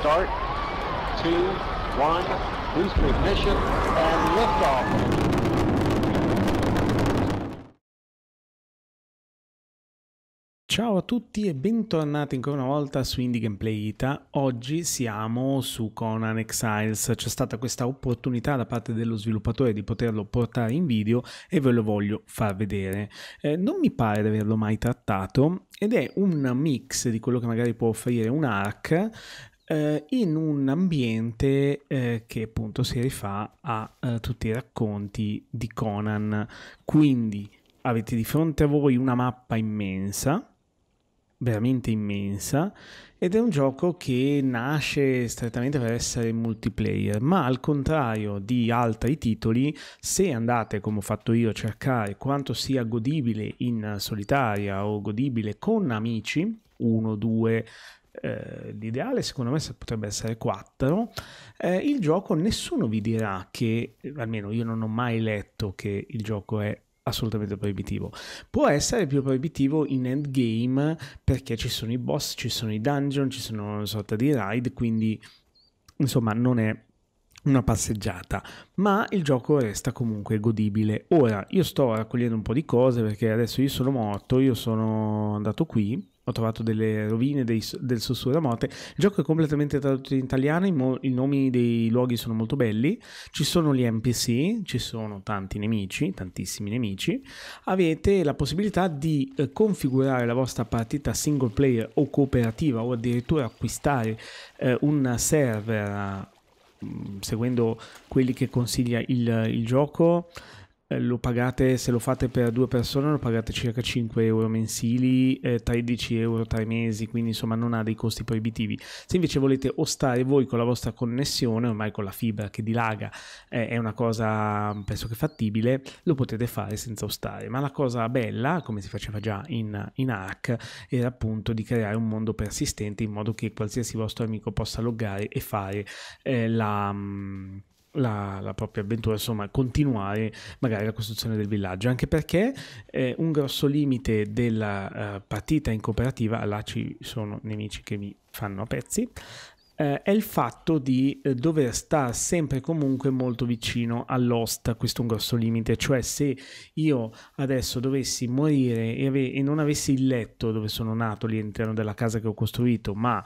start, two, one, boost ignition, and liftoff. Ciao a tutti e bentornati ancora una volta su Indie Gameplay Ita. Oggi siamo su Conan Exiles. C'è stata questa opportunità da parte dello sviluppatore di poterlo portare in video e ve lo voglio far vedere. Eh, non mi pare di averlo mai trattato ed è un mix di quello che magari può offrire un ARC eh, in un ambiente eh, che appunto si rifà a eh, tutti i racconti di Conan. Quindi avete di fronte a voi una mappa immensa, veramente immensa, ed è un gioco che nasce strettamente per essere multiplayer, ma al contrario di altri titoli, se andate, come ho fatto io, a cercare quanto sia godibile in solitaria o godibile con amici, uno, due, eh, l'ideale secondo me potrebbe essere 4, eh, il gioco nessuno vi dirà che, almeno io non ho mai letto che il gioco è assolutamente proibitivo. Può essere più proibitivo in endgame perché ci sono i boss, ci sono i dungeon, ci sono una sorta di ride, quindi insomma non è una passeggiata, ma il gioco resta comunque godibile. Ora io sto raccogliendo un po' di cose perché adesso io sono morto, io sono andato qui ho trovato delle rovine dei, del sussurro della morte. Il gioco è completamente tradotto in italiano, i, mo- i, nomi dei luoghi sono molto belli, ci sono gli NPC, ci sono tanti nemici, tantissimi nemici. Avete la possibilità di eh, configurare la vostra partita single player o cooperativa o addirittura acquistare eh, un server mh, mm, seguendo quelli che consiglia il, il gioco eh, lo pagate, se lo fate per due persone, lo pagate circa 5 euro mensili, eh, 13 euro tre mesi, quindi insomma non ha dei costi proibitivi. Se invece volete ostare voi con la vostra connessione, ormai con la fibra che dilaga, eh, è una cosa mm, penso che fattibile, lo potete fare senza ostare. Ma la cosa bella, come si faceva già in, in ARC, era appunto di creare un mondo persistente in modo che qualsiasi vostro amico possa loggare e fare eh, la... Mh, mm, la, la, propria avventura, insomma, continuare magari la costruzione del villaggio, anche perché eh, un grosso limite della uh, partita in cooperativa, là ci sono nemici che mi fanno a pezzi, eh, è il fatto di eh, dover stare sempre comunque molto vicino all'host, questo è un grosso limite, cioè se io adesso dovessi morire e, ave- e non avessi il letto dove sono nato lì all'interno della casa che ho costruito, ma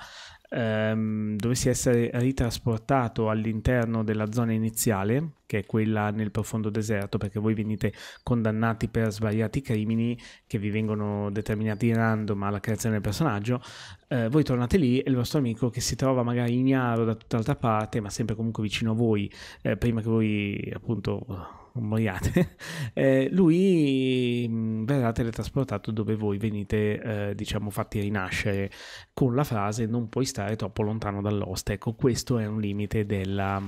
ehm, dovessi essere ritrasportato all'interno della zona iniziale, che è quella nel profondo deserto, perché voi venite condannati per svariati crimini che vi vengono determinati in random alla creazione del personaggio, eh, voi tornate lì e il vostro amico che si trova magari ignaro da tutt'altra parte, ma sempre comunque vicino a voi, eh, prima che voi appunto moiate, eh, lui mm, verrà teletrasportato dove voi venite, eh, diciamo, fatti rinascere con la frase non puoi stare troppo lontano dall'host. Ecco, questo è un limite della,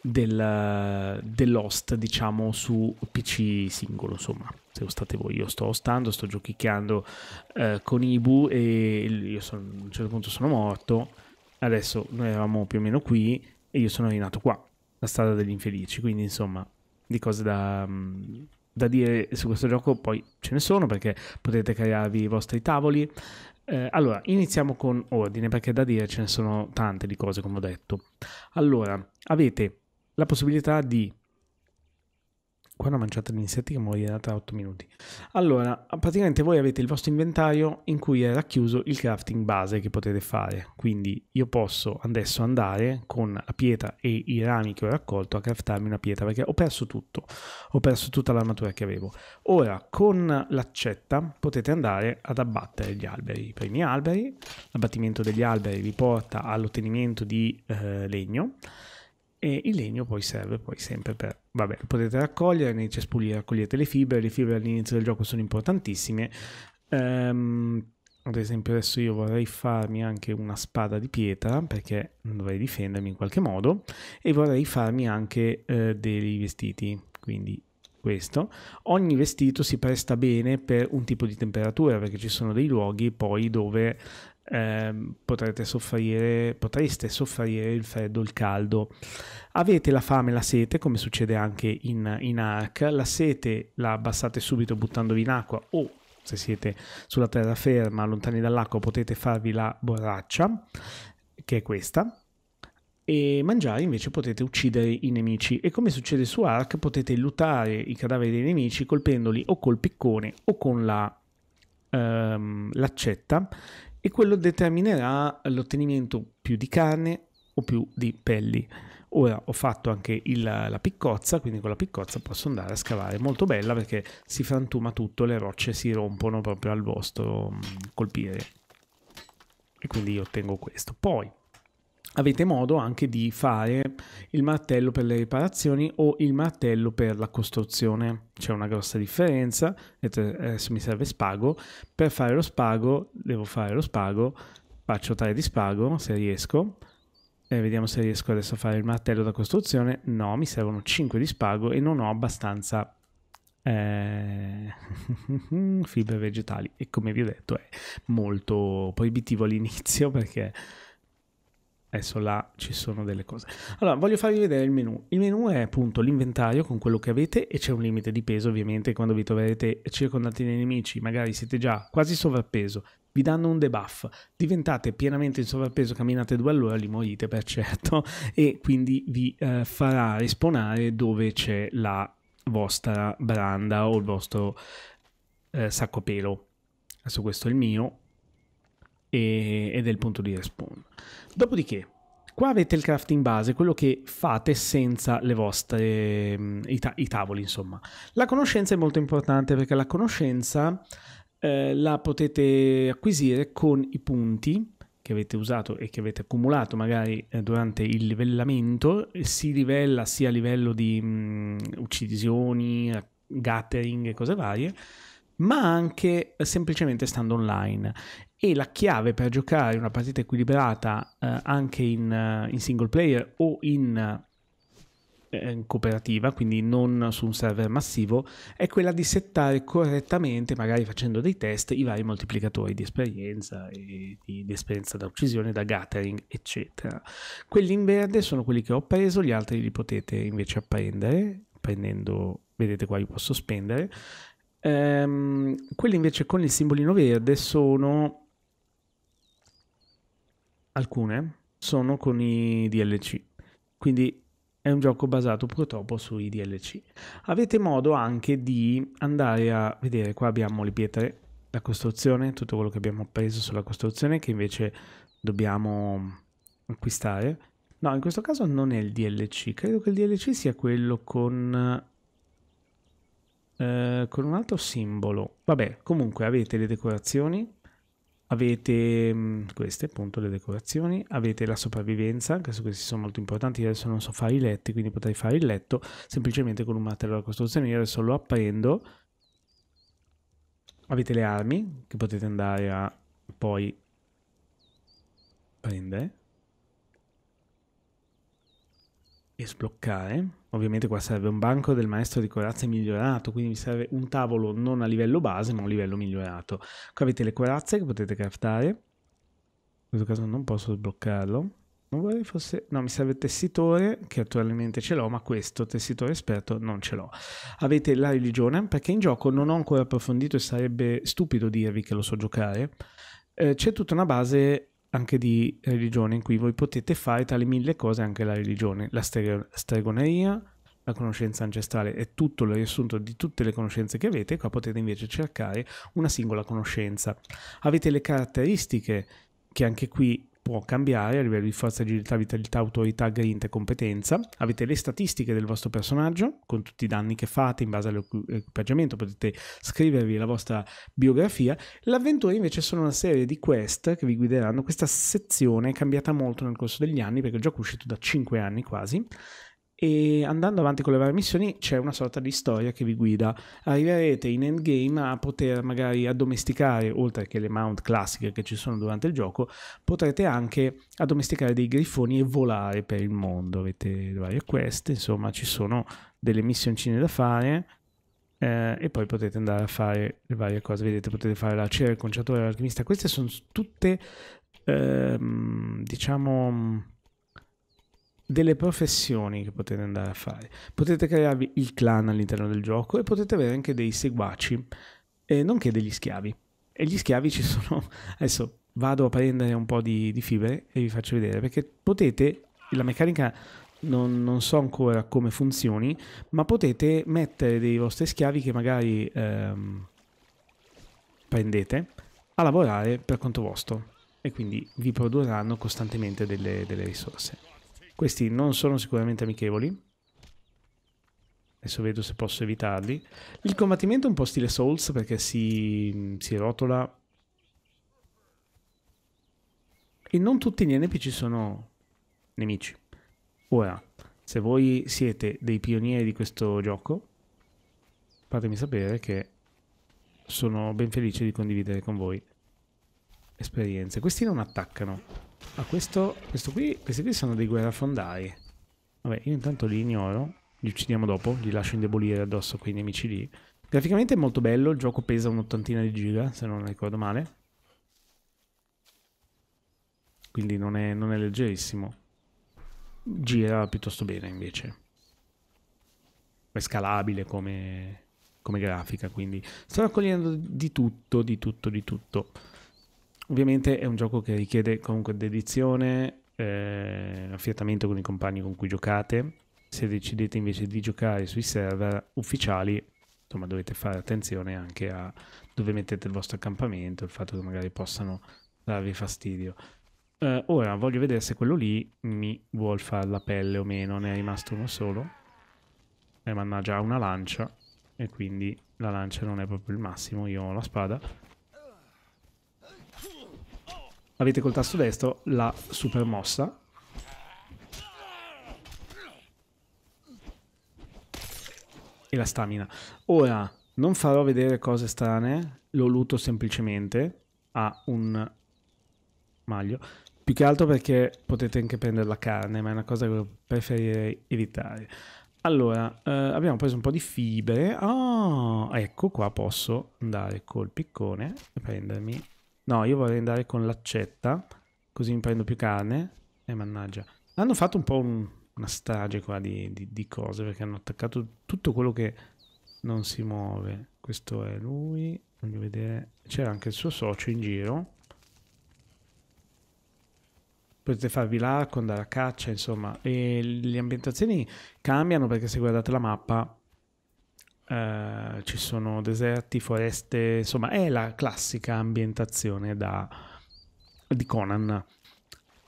del, dell'host, diciamo, su PC singolo, insomma. Se lo state voi, io sto ostando, sto giochicchiando eh, con Ibu e io sono, a un certo punto sono morto. Adesso noi eravamo più o meno qui e io sono rinato qua, la strada degli infelici, quindi insomma di cose da, mm, da dire su questo gioco, poi ce ne sono perché potete crearvi i vostri tavoli. Eh, allora, iniziamo con ordine perché da dire ce ne sono tante di cose, come ho detto. Allora, avete la possibilità di quando una manciata di insetti che moriva tra 8 minuti. Allora, praticamente voi avete il vostro inventario in cui è racchiuso il crafting base che potete fare. Quindi io posso adesso andare con la pietra e i rami che ho raccolto a craftarmi una pietra perché ho perso tutto. Ho perso tutta l'armatura che avevo. Ora, con l'accetta potete andare ad abbattere gli alberi, i primi alberi. L'abbattimento degli alberi vi porta all'ottenimento di eh, legno e il legno poi serve poi sempre per vabbè, potete raccogliere nei cespugli, raccogliete le fibre, le fibre all'inizio del gioco sono importantissime. Um, ad esempio adesso io vorrei farmi anche una spada di pietra perché dovrei difendermi in qualche modo e vorrei farmi anche eh, dei vestiti, quindi questo. Ogni vestito si presta bene per un tipo di temperatura perché ci sono dei luoghi poi dove eh, potrete soffrire, potreste soffrire il freddo, il caldo. Avete la fame e la sete, come succede anche in, in ARC. La sete la abbassate subito buttandovi in acqua o se siete sulla terraferma, lontani dall'acqua, potete farvi la borraccia, che è questa. E mangiare invece potete uccidere i nemici e come succede su Ark potete lutare i cadaveri dei nemici colpendoli o col piccone o con la, um, l'accetta e quello determinerà l'ottenimento più di carne o più di pelli. Ora ho fatto anche il, la piccozza, quindi con la piccozza posso andare a scavare, molto bella perché si frantuma tutto, le rocce si rompono proprio al vostro mm, colpire e quindi io ottengo questo. Poi avete modo anche di fare il martello per le riparazioni o il martello per la costruzione. C'è una grossa differenza, adesso mi serve spago, per fare lo spago devo fare lo spago, faccio 3 di spago se riesco, e vediamo se riesco adesso a fare il martello da costruzione, no, mi servono 5 di spago e non ho abbastanza eh, fibre vegetali e come vi ho detto è molto proibitivo all'inizio perché Adesso là ci sono delle cose. Allora, voglio farvi vedere il menu. Il menu è appunto l'inventario con quello che avete e c'è un limite di peso, ovviamente, quando vi troverete circondati dai nemici, magari siete già quasi sovrappeso, vi danno un debuff, diventate pienamente in sovrappeso, camminate due all'ora, li morite per certo e quindi vi eh, farà respawnare dove c'è la vostra branda o il vostro eh, sacco pelo. Adesso questo è il mio, e, ed è il punto di respawn. Dopodiché, qua avete il crafting base, quello che fate senza le vostre, mm, i, ta i tavoli insomma. La conoscenza è molto importante perché la conoscenza eh, la potete acquisire con i punti che avete usato e che avete accumulato magari eh, durante il livellamento si livella sia a livello di mh, mm, uccisioni, gathering e cose varie, ma anche eh, semplicemente stando online e la chiave per giocare una partita equilibrata eh, anche in, eh, in, single player o in, eh, in, cooperativa, quindi non su un server massivo, è quella di settare correttamente, magari facendo dei test, i vari moltiplicatori di esperienza, di, di esperienza da uccisione, da gathering, eccetera. Quelli in verde sono quelli che ho preso, gli altri li potete invece apprendere, prendendo, vedete qua io posso spendere. Ehm, quelli invece con il simbolino verde sono alcune sono con i DLC. Quindi è un gioco basato purtroppo sui DLC. Avete modo anche di andare a vedere, qua abbiamo le pietre, la costruzione, tutto quello che abbiamo appreso sulla costruzione che invece dobbiamo acquistare. No, in questo caso non è il DLC, credo che il DLC sia quello con eh, con un altro simbolo. Vabbè, comunque avete le decorazioni avete mm, queste appunto le decorazioni, avete la sopravvivenza, anche se questi sono molto importanti, io adesso non so fare i letti, quindi potrei fare il letto semplicemente con un materiale da costruzione, io adesso lo apprendo, avete le armi che potete andare a poi prendere, e sbloccare. Ovviamente qua serve un banco del maestro di corazze migliorato, quindi mi serve un tavolo non a livello base, ma a un livello migliorato. Qua avete le corazze che potete craftare. In questo caso non posso sbloccarlo. Non vorrei forse... No, mi serve il tessitore, che attualmente ce l'ho, ma questo tessitore esperto non ce l'ho. Avete la religione, perché in gioco non ho ancora approfondito e sarebbe stupido dirvi che lo so giocare. Eh, c'è tutta una base anche di religione in cui voi potete fare tra le mille cose anche la religione, la stregoneria, la conoscenza ancestrale è tutto il riassunto di tutte le conoscenze che avete, qua potete invece cercare una singola conoscenza. Avete le caratteristiche che anche qui può cambiare a livello di forza, agilità, vitalità, autorità, grinta e competenza. Avete le statistiche del vostro personaggio con tutti i danni che fate in base all'equipaggiamento, potete scrivervi la vostra biografia. L'avventura invece sono una serie di quest che vi guideranno. Questa sezione è cambiata molto nel corso degli anni perché il gioco è uscito da 5 anni quasi e andando avanti con le varie missioni c'è una sorta di storia che vi guida. Arriverete in endgame a poter magari addomesticare, oltre che le mount classiche che ci sono durante il gioco, potrete anche addomesticare dei grifoni e volare per il mondo. Avete varie quest, insomma ci sono delle missioncine da fare, eh, e poi potete andare a fare le varie cose, vedete potete fare l'arciere, il conciatore, l'alchimista, queste sono tutte ehm, diciamo delle professioni che potete andare a fare. Potete crearvi il clan all'interno del gioco e potete avere anche dei seguaci, eh, nonché degli schiavi. E gli schiavi ci sono... Adesso vado a prendere un po' di, di fibre e vi faccio vedere, perché potete... La meccanica non, non, so ancora come funzioni, ma potete mettere dei vostri schiavi che magari ehm, prendete a lavorare per conto vostro e quindi vi produrranno costantemente delle, delle risorse. Questi non sono sicuramente amichevoli. Adesso vedo se posso evitarli. Il combattimento è un po' stile Souls perché si, si rotola. E non tutti gli NPC sono nemici. Ora, se voi siete dei pionieri di questo gioco, fatemi sapere che sono ben felice di condividere con voi esperienze. Questi non attaccano. Ah, questo, questo qui, questi qui sono dei guerrafondai. Vabbè, io intanto li ignoro. Li uccidiamo dopo, li lascio indebolire addosso quei nemici lì. Graficamente è molto bello, il gioco pesa un'ottantina di giga, se non ricordo male. Quindi non è, non è leggerissimo. Gira piuttosto bene invece. È scalabile come, come grafica, quindi... Sto raccogliendo di tutto, di tutto, di tutto ovviamente è un gioco che richiede comunque dedizione, eh, affiatamento con i compagni con cui giocate. Se decidete invece di giocare sui server ufficiali, insomma, dovete fare attenzione anche a dove mettete il vostro accampamento, il fatto che magari possano darvi fastidio. Eh, ora voglio vedere se quello lì mi vuol fare la pelle o meno, ne è rimasto uno solo. E eh, mannaggia, ha una lancia e quindi la lancia non è proprio il massimo, io ho la spada avete col tasto destro la super mossa. E la stamina. Ora, non farò vedere cose strane, lo luto semplicemente a un maglio. Più che altro perché potete anche prendere la carne, ma è una cosa che preferirei evitare. Allora, eh, abbiamo preso un po' di fibre. Oh, ecco qua posso andare col piccone e prendermi No, io vorrei andare con l'accetta, così mi prendo più carne. E eh, mannaggia. Hanno fatto un po' un, una strage qua di, di, di cose, perché hanno attaccato tutto quello che non si muove. Questo è lui. Voglio vedere. C'era anche il suo socio in giro. Potete farvi l'arco, andare a caccia, insomma. E le ambientazioni cambiano perché se guardate la mappa eh, ci sono deserti, foreste, insomma è la classica ambientazione da, di Conan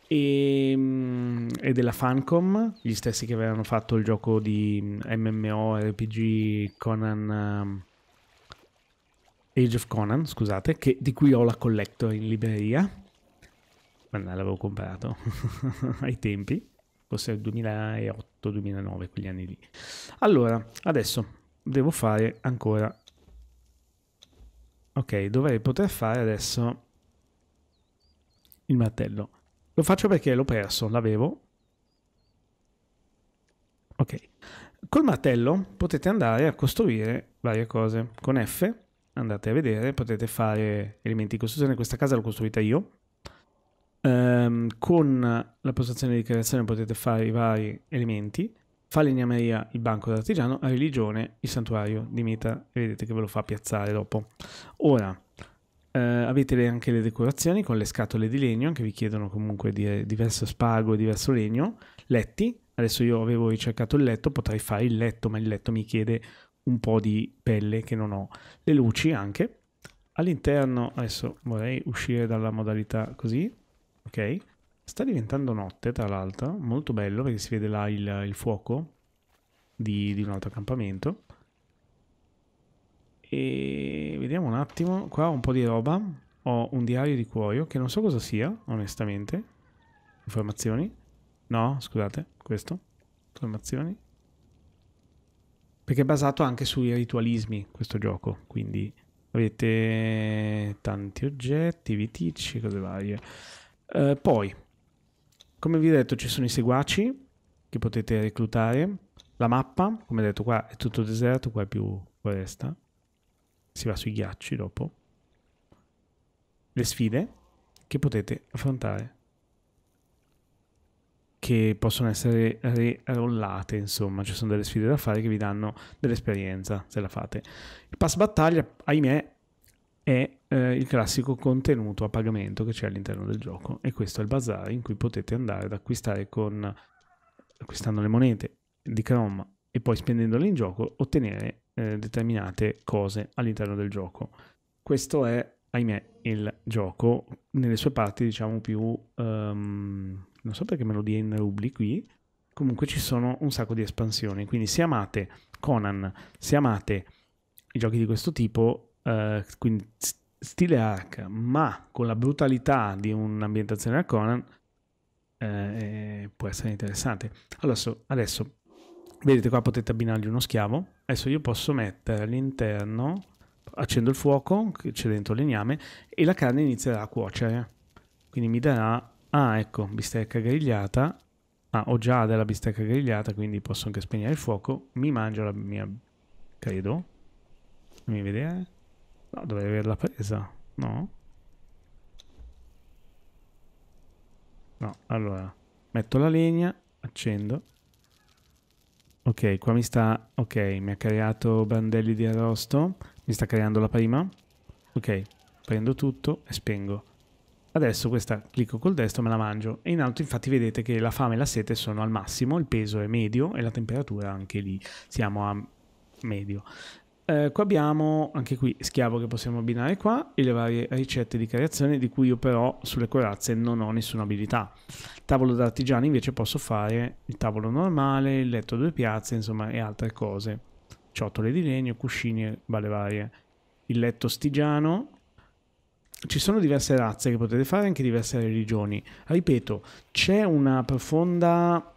e, ehm, e, della Fancom, gli stessi che avevano fatto il gioco di MMORPG Conan ehm, Age of Conan, scusate, che, di cui ho la collector in libreria. Ma l'avevo comprato ai tempi, forse 2008-2009, quegli anni lì. Allora, adesso devo fare ancora ok dovrei poter fare adesso il martello lo faccio perché l'ho perso l'avevo ok col martello potete andare a costruire varie cose con F andate a vedere potete fare elementi di costruzione questa casa l'ho costruita io ehm, con la postazione di creazione potete fare i vari elementi falegnameria il banco d'artigiano, religione il santuario di Mitra e vedete che ve lo fa piazzare dopo. Ora, eh, avete anche le decorazioni con le scatole di legno che vi chiedono comunque di eh, diverso spago, e diverso legno, letti, adesso io avevo ricercato il letto, potrei fare il letto, ma il letto mi chiede un po' di pelle che non ho, le luci anche. All'interno, adesso vorrei uscire dalla modalità così, ok? Sta diventando notte, tra l'altro, molto bello perché si vede là il, il fuoco di, di un altro campamento E vediamo un attimo, qua ho un po' di roba, ho un diario di cuoio che non so cosa sia, onestamente. Informazioni? No, scusate, questo. Informazioni. Perché è basato anche sui ritualismi questo gioco, quindi avete tanti oggetti, viticci, cose varie. Eh, poi, come vi ho detto ci sono i seguaci che potete reclutare, la mappa, come detto qua è tutto deserto, qua è più foresta, si va sui ghiacci dopo, le sfide che potete affrontare, che possono essere rerollate insomma, ci sono delle sfide da fare che vi danno dell'esperienza se la fate. Il pass battaglia, ahimè, è eh, il classico contenuto a pagamento che c'è all'interno del gioco e questo è il bazar in cui potete andare ad acquistare con acquistando le monete di Chrome e poi spendendole in gioco ottenere eh, determinate cose all'interno del gioco. Questo è, ahimè, il gioco nelle sue parti diciamo più... Um, non so perché me lo dia in rubli qui, comunque ci sono un sacco di espansioni, quindi se amate Conan, se amate i giochi di questo tipo, eh, quindi stile arc, ma con la brutalità di un'ambientazione a Conan, eh, può essere interessante. Allora, so, adesso vedete qua potete abbinargli uno schiavo. Adesso io posso mettere all'interno, accendo il fuoco, che c'è dentro legname, e la carne inizierà a cuocere. Quindi mi darà, ah ecco, bistecca grigliata. Ah, ho già della bistecca grigliata, quindi posso anche spegnere il fuoco. Mi mangio la mia, credo. Fammi vedere. No, dovrei averla presa. No? No, allora. Metto la legna, accendo. Ok, qua mi sta... Ok, mi ha creato brandelli di arrosto. Mi sta creando la prima. Ok, prendo tutto e spengo. Adesso questa clicco col destro me la mangio. E in alto infatti vedete che la fame e la sete sono al massimo, il peso è medio e la temperatura anche lì siamo a medio. Eh, qua abbiamo anche qui schiavo che possiamo abbinare qua e le varie ricette di creazione di cui io però sulle corazze non ho nessuna abilità. Tavolo d'artigiano invece posso fare il tavolo normale, il letto a due piazze, insomma e altre cose. Ciotole di legno, cuscini, vale varie. Il letto stigiano. Ci sono diverse razze che potete fare, anche diverse religioni. Ripeto, c'è una profonda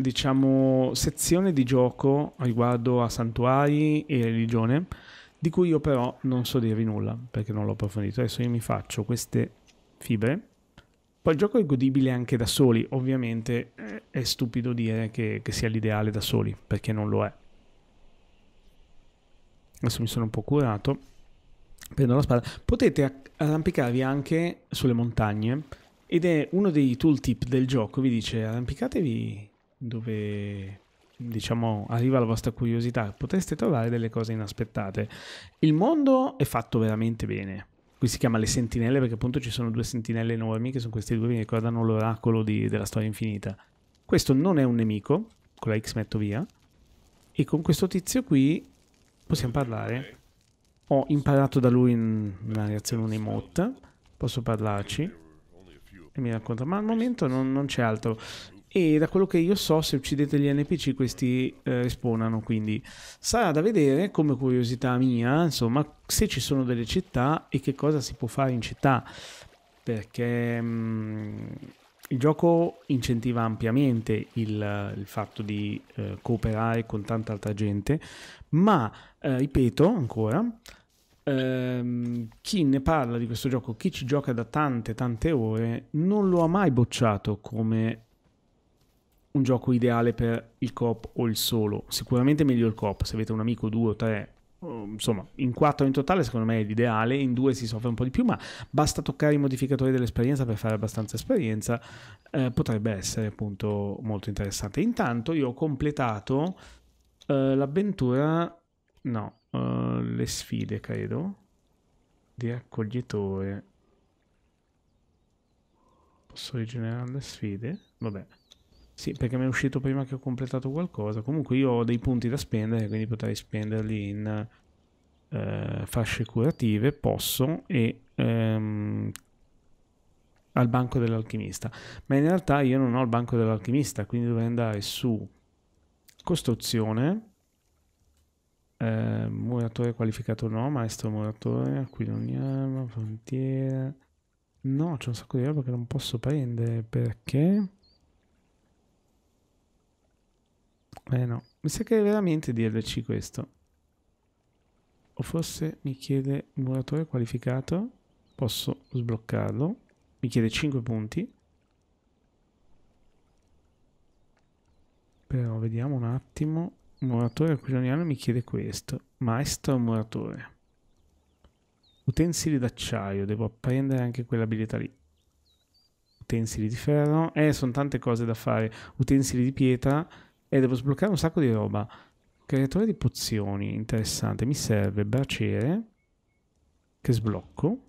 diciamo, sezione di gioco riguardo a santuari e religione, di cui io però non so dirvi nulla, perché non l'ho approfondito. Adesso io mi faccio queste fibre. Poi il gioco è godibile anche da soli, ovviamente eh, è stupido dire che, che sia l'ideale da soli, perché non lo è. Adesso mi sono un po' curato. Prendo la spada. Potete arrampicarvi anche sulle montagne ed è uno dei tooltip del gioco, vi dice arrampicatevi dove diciamo, arriva la vostra curiosità, potreste trovare delle cose inaspettate. Il mondo è fatto veramente bene. Qui si chiama le sentinelle perché appunto ci sono due sentinelle enormi che sono queste due che ricordano l'oracolo della storia infinita. Questo non è un nemico, con la X metto via. E con questo tizio qui possiamo parlare. Ho imparato da lui una reazione, un emote. Posso parlarci. E mi racconta, ma al momento non, non c'è altro e da quello che io so se uccidete gli NPC questi eh, spawnano quindi sarà da vedere come curiosità mia insomma se ci sono delle città e che cosa si può fare in città perché mh, mm, il gioco incentiva ampiamente il, il fatto di eh, cooperare con tanta altra gente ma eh, ripeto ancora ehm, chi ne parla di questo gioco, chi ci gioca da tante tante ore, non lo ha mai bocciato come un gioco ideale per il coop o il solo. Sicuramente meglio il coop, se avete un amico, due o tre. Um, insomma, in quattro in totale secondo me è l'ideale, in due si soffre un po' di più, ma basta toccare i modificatori dell'esperienza per fare abbastanza esperienza, eh, potrebbe essere appunto molto interessante. Intanto io ho completato eh, l'avventura, no, eh, le sfide credo, di raccoglitore. Posso rigenerare le sfide? Vabbè. Sì, perché mi è uscito prima che ho completato qualcosa. Comunque io ho dei punti da spendere, quindi potrei spenderli in eh, fasce curative, posso, e ehm, al banco dell'alchimista. Ma in realtà io non ho il banco dell'alchimista, quindi dovrei andare su costruzione, eh, muratore qualificato no, maestro muratore, qui frontiera... No, c'è un sacco di roba che non posso prendere perché... Eh no, mi sa che è veramente DLC questo. O forse mi chiede un muratore qualificato, posso sbloccarlo, mi chiede 5 punti. Però vediamo un attimo, muratore acquironiano mi chiede questo, maestro muratore. Utensili d'acciaio, devo apprendere anche quell'abilità lì. Utensili di ferro, eh sono tante cose da fare, utensili di pietra e devo sbloccare un sacco di roba. Creatore di pozioni, interessante. Mi serve braciere, che sblocco.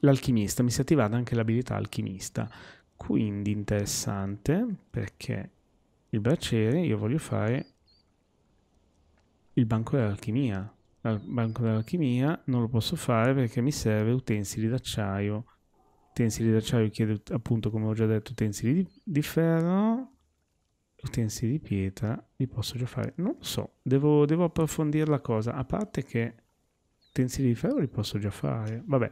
L'alchimista, mi si è attivata anche l'abilità alchimista. Quindi interessante, perché il braciere io voglio fare il banco dell'alchimia. Il banco dell'alchimia non lo posso fare perché mi serve utensili d'acciaio. Utensili d'acciaio chiede appunto, come ho già detto, utensili di, di ferro utensili di pietra li posso già fare. Non so, devo, devo approfondire la cosa, a parte che utensili di ferro li posso già fare. Vabbè,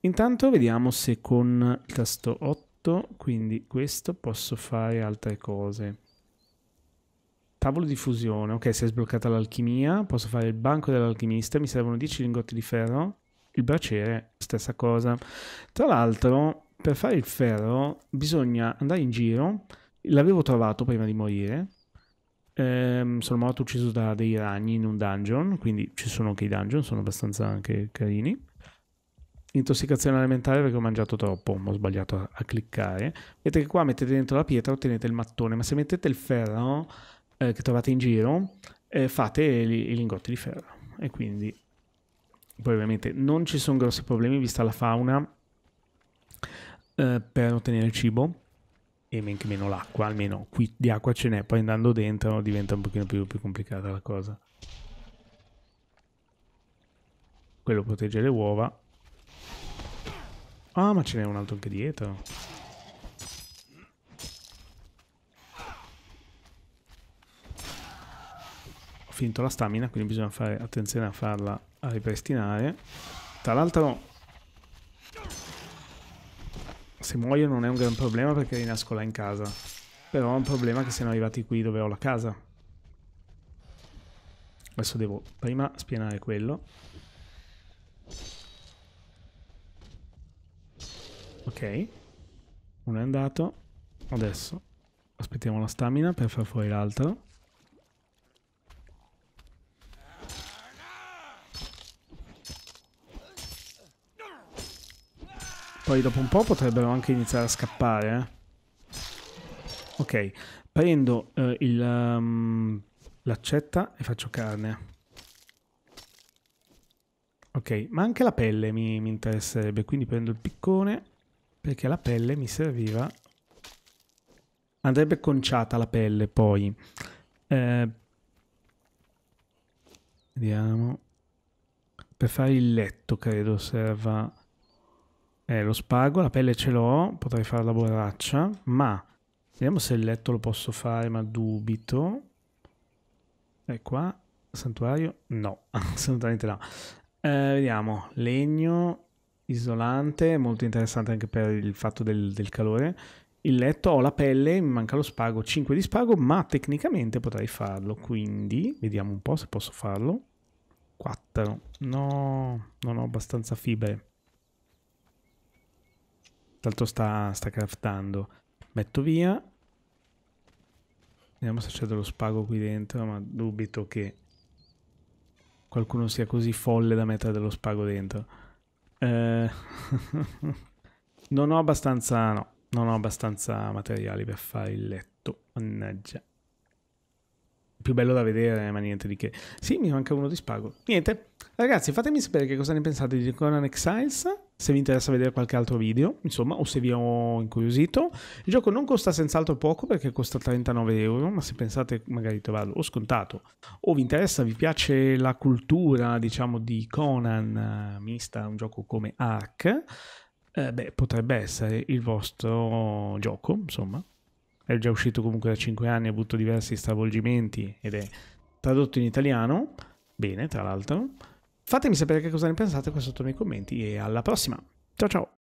intanto vediamo se con il tasto 8, quindi questo, posso fare altre cose. Tavolo di fusione, ok, si è sbloccata l'alchimia, posso fare il banco dell'alchimista, mi servono 10 lingotti di ferro, il braciere, stessa cosa. Tra l'altro, per fare il ferro bisogna andare in giro L'avevo trovato prima di morire. Ehm, sono morto ucciso da dei ragni in un dungeon, quindi ci sono anche i dungeon, sono abbastanza anche carini. Intossicazione alimentare perché ho mangiato troppo, ho sbagliato a, a cliccare. Vedete che qua mettete dentro la pietra ottenete il mattone, ma se mettete il ferro eh, che trovate in giro, eh, fate i, i lingotti di ferro. E quindi poi ovviamente non ci sono grossi problemi vista la fauna eh, per ottenere il cibo e men che meno l'acqua, almeno qui di acqua ce n'è, poi andando dentro diventa un pochino più, più complicata la cosa. Quello protegge le uova. Ah, ma ce n'è un altro anche dietro. Ho finito la stamina, quindi bisogna fare attenzione a farla a ripristinare. Tra l'altro se muoio non è un gran problema perché rinasco là in casa. Però è un problema che siano arrivati qui dove ho la casa. Adesso devo prima spianare quello. Ok. Uno è andato. Adesso aspettiamo la stamina per far fuori l'altro. Poi dopo un po' potrebbero anche iniziare a scappare. Eh. Ok, prendo eh, ehm, l'accetta um, e faccio carne. Ok, ma anche la pelle mi, mi interesserebbe, quindi prendo il piccone perché la pelle mi serviva. Andrebbe conciata la pelle poi. Eh, vediamo. Per fare il letto credo serva eh, lo spago, la pelle ce l'ho, potrei fare la borraccia, ma vediamo se il letto lo posso fare, ma dubito. E eh, qua, santuario? No, assolutamente no. Eh, vediamo, legno, isolante, molto interessante anche per il fatto del, del calore. Il letto, ho la pelle, mi manca lo spago, 5 di spago, ma tecnicamente potrei farlo, quindi vediamo un po' se posso farlo. 4, no, non ho abbastanza fibre. Tanto sta, sta craftando. Metto via. Vediamo se c'è dello spago qui dentro, ma dubito che qualcuno sia così folle da mettere dello spago dentro. Eh... non ho abbastanza... no, non ho abbastanza materiali per fare il letto. Mannaggia. Più bello da vedere, ma niente di che. Sì, mi manca uno di spago. Niente. Ragazzi, fatemi sapere che cosa ne pensate di Conan Exiles se vi interessa vedere qualche altro video, insomma, o se vi ho incuriosito. Il gioco non costa senz'altro poco perché costa 39 euro, ma se pensate magari di trovarlo o scontato, o vi interessa, vi piace la cultura, diciamo, di Conan eh, mista a un gioco come Ark, eh, beh, potrebbe essere il vostro gioco, insomma. È già uscito comunque da 5 anni, ha avuto diversi stravolgimenti ed è tradotto in italiano, bene tra l'altro. Fatemi sapere che cosa ne pensate qua sotto nei commenti e alla prossima. Ciao ciao!